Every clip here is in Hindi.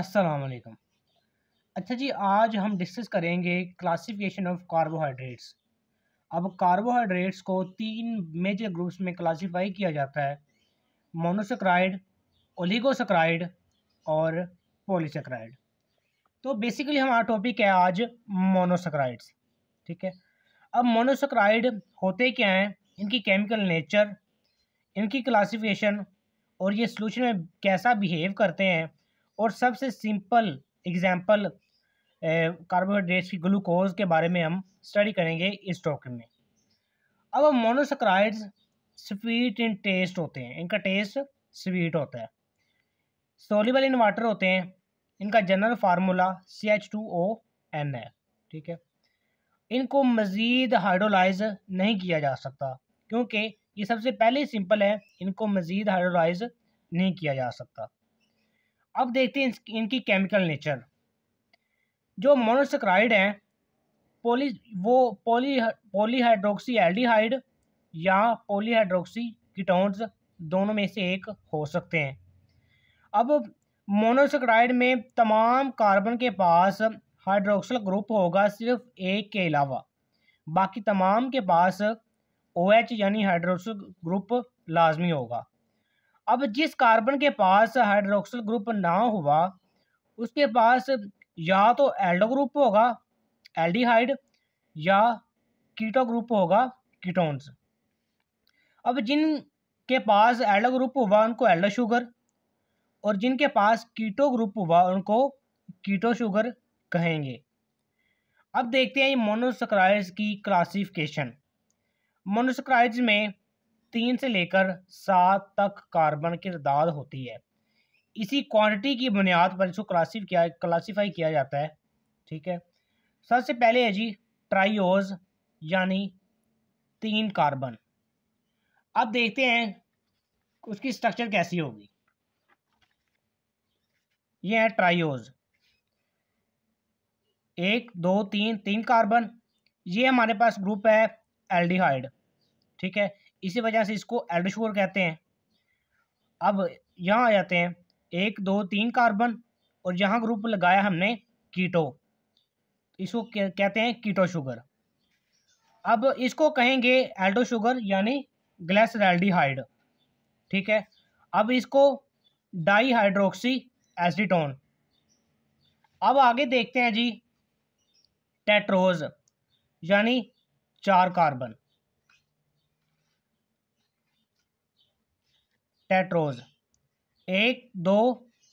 असलकम अच्छा जी आज हम डिस्कस करेंगे क्लासिफिकेशन ऑफ कार्बोहाइड्रेट्स अब कार्बोहाइड्रेट्स को तीन मेजर ग्रुप्स में क्लासिफाई किया जाता है मोनोसक्राइड ओलिगोसक्राइड और पॉलीसेक्राइड तो बेसिकली हमारा टॉपिक है आज मोनोसक्राइड्स ठीक है अब मोनोसक्राइड होते क्या हैं इनकी केमिकल नेचर इनकी क्लासिफिकेशन और ये सोल्यूशन में कैसा बिहेव करते हैं और सबसे सिंपल एग्जाम्पल कार्बोहाइड्रेट्स की ग्लूकोज के बारे में हम स्टडी करेंगे इस टॉपिक में अब मोनोसक्राइड्स स्वीट इन टेस्ट होते हैं इनका टेस्ट स्वीट होता है सोलिबल इन वाटर होते हैं इनका general formula C H two O N है ठीक है इनको मज़ीद हाइड्रोलाइज नहीं किया जा सकता क्योंकि ये सबसे पहले सिंपल है इनको मज़ीद हाइड्रोलाइज नहीं किया जा सकता अब देखते हैं इनकी केमिकल नेचर जो मोनोसक्राइड हैं पोली वो पोली पोलीहाइड्रोक्सी एल्डिहाइड या पोलीहाइड्रोक्सी कीटोन्स दोनों में से एक हो सकते हैं अब मोनोसक्राइड में तमाम कार्बन के पास हाइड्रोक्सल ग्रुप होगा सिर्फ एक के अलावा बाकी तमाम के पास ओ OH यानी हाइड्रोक्सल ग्रुप लाजमी होगा अब जिस कार्बन के पास हाइड्रोक्सल ग्रुप ना हुआ उसके पास या तो एल्डो ग्रुप होगा एल्डिहाइड या कीटो ग्रुप होगा कीटोन्स अब जिन के पास एल्डो ग्रुप हुआ उनको एल्डो शुगर और जिनके पास कीटो ग्रुप हुआ उनको कीटो शुगर कहेंगे अब देखते हैं मोनोसक्राइड्स की क्लासिफिकेशन मोनोसक्राइड्स में तीन से लेकर सात तक कार्बन की तादाद होती है इसी क्वांटिटी की बुनियाद पर इसको क्लासिफ किया क्लासीफाई किया जाता है ठीक है सबसे पहले है जी ट्राइज यानी तीन कार्बन अब देखते हैं उसकी स्ट्रक्चर कैसी होगी ये है ट्राइज एक दो तीन तीन कार्बन ये हमारे पास ग्रुप है एल्डिहाइड ठीक है इसी वजह से इसको एल्डोशोर कहते हैं अब यहाँ आ जाते हैं एक दो तीन कार्बन और यहाँ ग्रुप लगाया हमने कीटो इसको कहते हैं कीटो शुगर अब इसको कहेंगे एल्डो शुगर यानी एल्डीहाइड ठीक है अब इसको डाईहाइड्रोक्सी एसिटोन अब आगे देखते हैं जी टेट्रोज यानी चार कार्बन टेट्रोज एक दो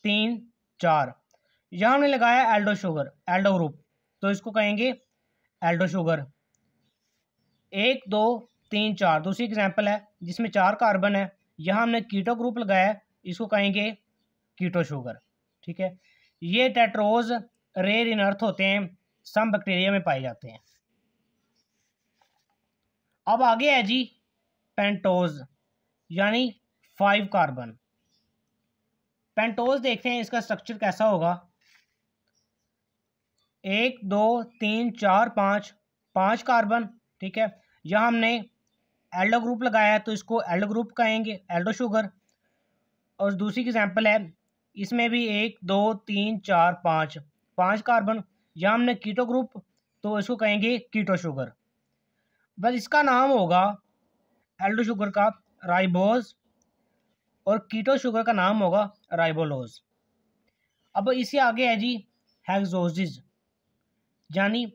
तीन चार यहाँ हमने लगाया एल्डो शुगर एल्डो ग्रुप तो इसको कहेंगे एल्डो शुगर एक दो तीन चार दूसरी तो एग्जाम्पल है जिसमें चार कार्बन है यहाँ हमने कीटो ग्रुप लगाया है इसको कहेंगे कीटो शुगर ठीक है ये टेट्रोज रेयर इन अर्थ होते हैं सम बैक्टीरिया में पाए जाते हैं अब आगे है जी पेंटोज यानी फाइव कार्बन पेंटोज देखते हैं इसका स्ट्रक्चर कैसा होगा एक दो तीन चार पाँच पाँच कार्बन ठीक है यह हमने एल्डो ग्रुप लगाया है तो इसको एल्डो ग्रुप कहेंगे एल्डो शुगर और दूसरी एग्जाम्पल है इसमें भी एक दो तीन चार पाँच पाँच कार्बन यहाँ हमने कीटो ग्रुप तो इसको कहेंगे कीटो शुगर बस इसका नाम होगा एल्डो शुगर का राइबोज और कीटो शुगर का नाम होगा राइबोलोज अब इसे आगे है जी हैगजोजिज यानी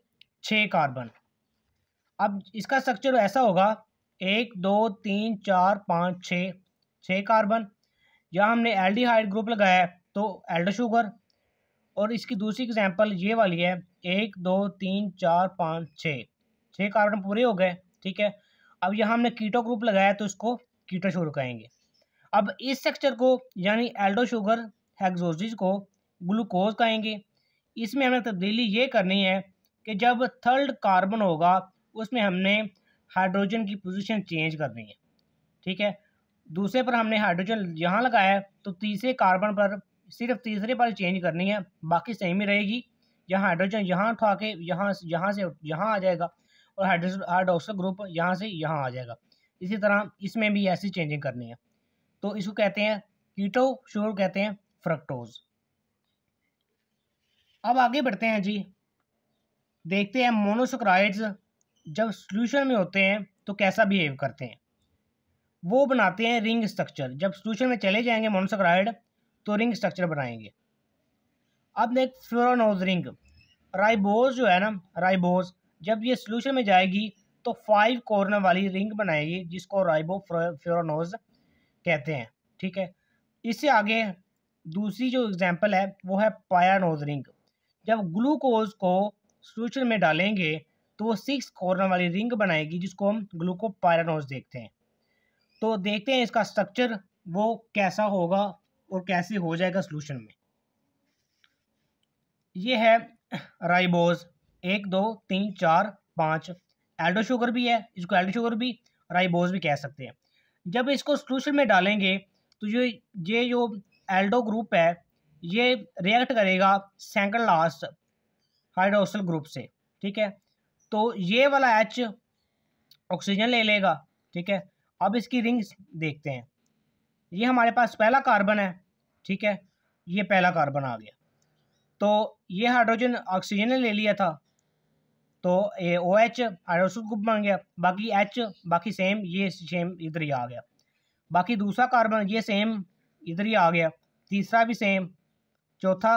छः कार्बन अब इसका स्ट्रक्चर ऐसा होगा एक दो तीन चार पाँच छः छः कार्बन या हमने एल्डिहाइड ग्रुप लगाया है तो एल्डो शुगर और इसकी दूसरी एग्जांपल ये वाली है एक दो तीन चार पाँच छः छः कार्बन पूरे हो गए ठीक है अब यहाँ हमने कीटो ग्रुप लगाया तो इसको कीटो शुरू कहेंगे अब इस स्ट्रक्चर को यानी एल्डो शुगर हेक्सोजिज को ग्लूकोज कहेंगे इसमें हमें तब्दीली ये करनी है कि जब थर्ड कार्बन होगा उसमें हमने हाइड्रोजन की पोजीशन चेंज करनी है ठीक है दूसरे पर हमने हाइड्रोजन यहाँ लगाया तो तीसरे कार्बन पर सिर्फ तीसरे पर चेंज करनी है बाकी सेम ही रहेगी यहाँ हाइड्रोजन यहाँ उठा के यहाँ यहाँ से यहाँ आ जाएगा और हाइड्रोजन हाइड्रोक्सल ग्रुप यहाँ से यहाँ आ जाएगा इसी तरह इसमें भी ऐसी चेंजिंग करनी है तो इसको कहते हैं कीटो श्योर कहते हैं फ्रक्टोज अब आगे बढ़ते हैं जी देखते हैं मोनोसक्राइड्स जब सोल्यूशन में होते हैं तो कैसा बिहेव करते हैं वो बनाते हैं रिंग स्ट्रक्चर जब सोल्यूशन में चले जाएंगे मोनोसक्राइड तो रिंग स्ट्रक्चर बनाएंगे अब देख फ्लोरानोज रिंग राइबोज जो है ना राइबोज जब ये सोल्यूशन में जाएगी तो फाइव कॉर्नर वाली रिंग बनाएगी जिसको राइबो फ्लोरानोज कहते हैं ठीक है इससे आगे दूसरी जो एग्जाम्पल है वो है पायानोज रिंग जब ग्लूकोज को सूचन में डालेंगे तो वो सिक्स कॉर्नर वाली रिंग बनाएगी जिसको हम ग्लूकोपायरानोज देखते हैं तो देखते हैं इसका स्ट्रक्चर वो कैसा होगा और कैसे हो जाएगा सोलूशन में ये है राइबोज एक दो तीन चार पाँच एल्डो शुगर भी है इसको एल्डो शुगर भी राइबोज भी कह सकते हैं जब इसको सोल्यूशन में डालेंगे तो जो ये जो एल्डो ग्रुप है ये रिएक्ट करेगा सेंकंड लास्ट हाइड्रोक्सल ग्रुप से ठीक है तो ये वाला एच ऑक्सीजन ले लेगा ठीक है अब इसकी रिंग्स देखते हैं ये हमारे पास पहला कार्बन है ठीक है ये पहला कार्बन आ गया तो ये हाइड्रोजन ऑक्सीजन ने ले लिया था तो ये ओ एच हाइड्रोक्सिल ग्रुप बन गया बाकी एच बाकी सेम ये सेम इधर ही आ गया बाकी दूसरा कार्बन ये सेम इधर ही आ गया तीसरा भी सेम चौथा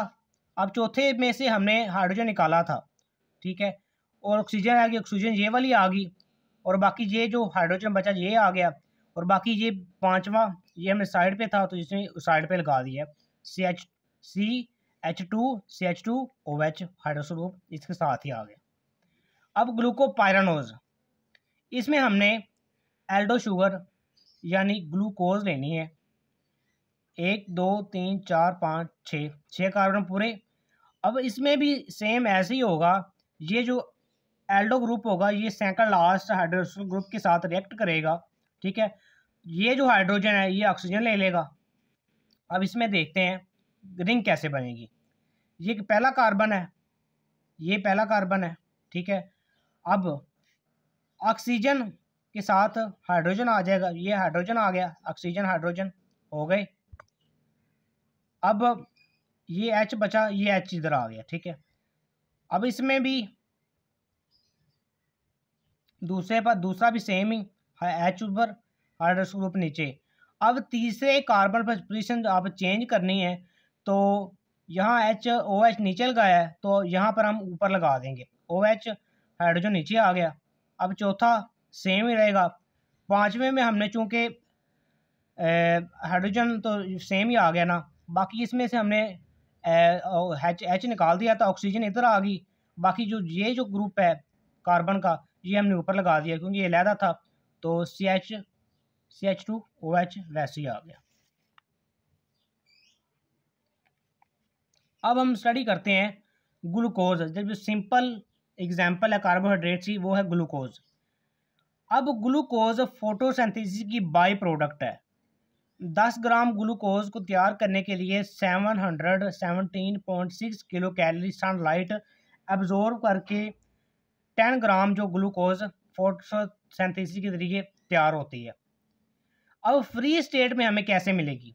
अब चौथे में से हमने हाइड्रोजन निकाला था ठीक है और ऑक्सीजन आ गई ऑक्सीजन ये वाली आ गई और बाकी ये जो हाइड्रोजन बचा ये आ गया और बाकी ये पांचवा ये हमने साइड पे था तो इसने साइड पे लगा दिया C H C H two C H two O H हाइड्रोसो इसके साथ ही आ गया अब ग्लूकोपायरानोज इसमें हमने एल्डो शुगर यानी ग्लूकोज लेनी है एक दो तीन चार पाँच छः छः कार्बन पूरे अब इसमें भी सेम ऐसे ही होगा ये जो एल्डो ग्रुप होगा ये सेकंड लास्ट हाइड्रोजन ग्रुप के साथ रिएक्ट करेगा ठीक है ये जो हाइड्रोजन है ये ऑक्सीजन ले लेगा अब इसमें देखते हैं रिंग कैसे बनेगी ये पहला कार्बन है ये पहला कार्बन है ठीक है अब ऑक्सीजन के साथ हाइड्रोजन आ जाएगा ये हाइड्रोजन आ गया ऑक्सीजन हाइड्रोजन हो गए अब ये एच बचा ये एच इधर आ गया ठीक है अब इसमें भी दूसरे पर दूसरा भी सेम ही एच ऊपर हाइड्रोस ग्रुप नीचे अब तीसरे कार्बन पर पोजिशन आप चेंज करनी है तो यहाँ एच ओ एच नीचे लगाया है तो यहाँ पर हम ऊपर लगा देंगे ओ OH एच हाइड्रोजन नीचे आ गया अब चौथा सेम ही रहेगा पाँचवें में हमने चूँकि हाइड्रोजन तो सेम ही आ गया ना बाकी इसमें से हमने एच एच निकाल दिया था ऑक्सीजन इधर आ गई बाकी जो ये जो ग्रुप है कार्बन का ये हमने ऊपर लगा दिया क्योंकि ये लहदा था तो C H C H two O H वैसे ही आ गया अब हम स्टडी करते हैं ग्लूकोज जब जो सिंपल एग्जाम्पल है कार्बोहाइड्रेट्स की वो है ग्लूकोज अब ग्लूकोज फोटोसेंथेसिस की बाई प्रोडक्ट है दस ग्राम ग्लूकोज को तैयार करने के लिए seven hundred seventeen point six kilo calorie sunlight absorb करके टेन ग्राम जो ग्लूकोज फोटोसेंथेसिस के जरिए तैयार होती है अब फ्री स्टेट में हमें कैसे मिलेगी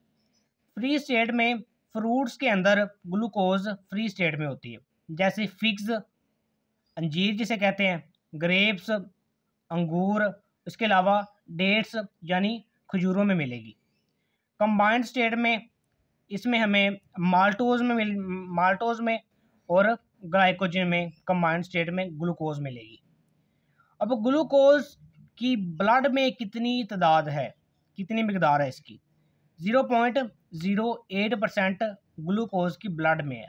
फ्री स्टेट में फ्रूट्स के अंदर ग्लूकोज फ्री स्टेट में होती है जैसे फिग्स अंजीर जिसे कहते हैं ग्रेप्स अंगूर इसके अलावा डेट्स यानी खजूरों में मिलेगी कंबाइंड स्टेट में इसमें हमें माल्टोज में मिल माल्टोज में और ग्लाइकोजन में कंबाइंड स्टेट में ग्लूकोज मिलेगी अब ग्लूकोज की ब्लड में कितनी तादाद है कितनी मकदार है इसकी zero point zero eight percent glucose की ब्लड में है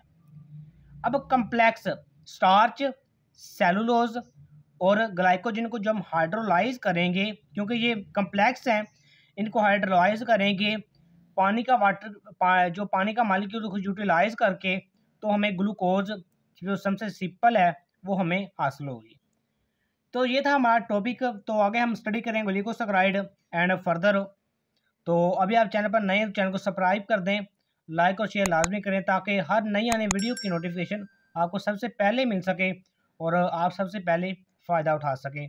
अब कम्प्लेक्स स्टार्च सेलुलोज और ग्लाइकोजन को जब हम हाइड्रोलाइज करेंगे क्योंकि ये कम्प्लेक्स हैं इनको हाइड्रोलाइज करेंगे पानी का वाटर पा, जो पानी का मालिक्यूल को यूटिलाइज करके तो हमें ग्लूकोज जो सबसे सिंपल है वो हमें हासिल होगी तो ये था हमारा टॉपिक तो आगे हम स्टडी करेंगे ग्लिकोसक्राइड एंड फर्दर तो अभी आप चैनल पर नए चैनल तो को सब्सक्राइब कर दें लाइक और शेयर लाजमी करें ताकि हर नई आने वीडियो की नोटिफिकेशन आपको सबसे पहले मिल सके और आप सबसे पहले फ़ायदा उठा सकें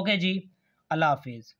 ओके जी अल्लाह हाफिज़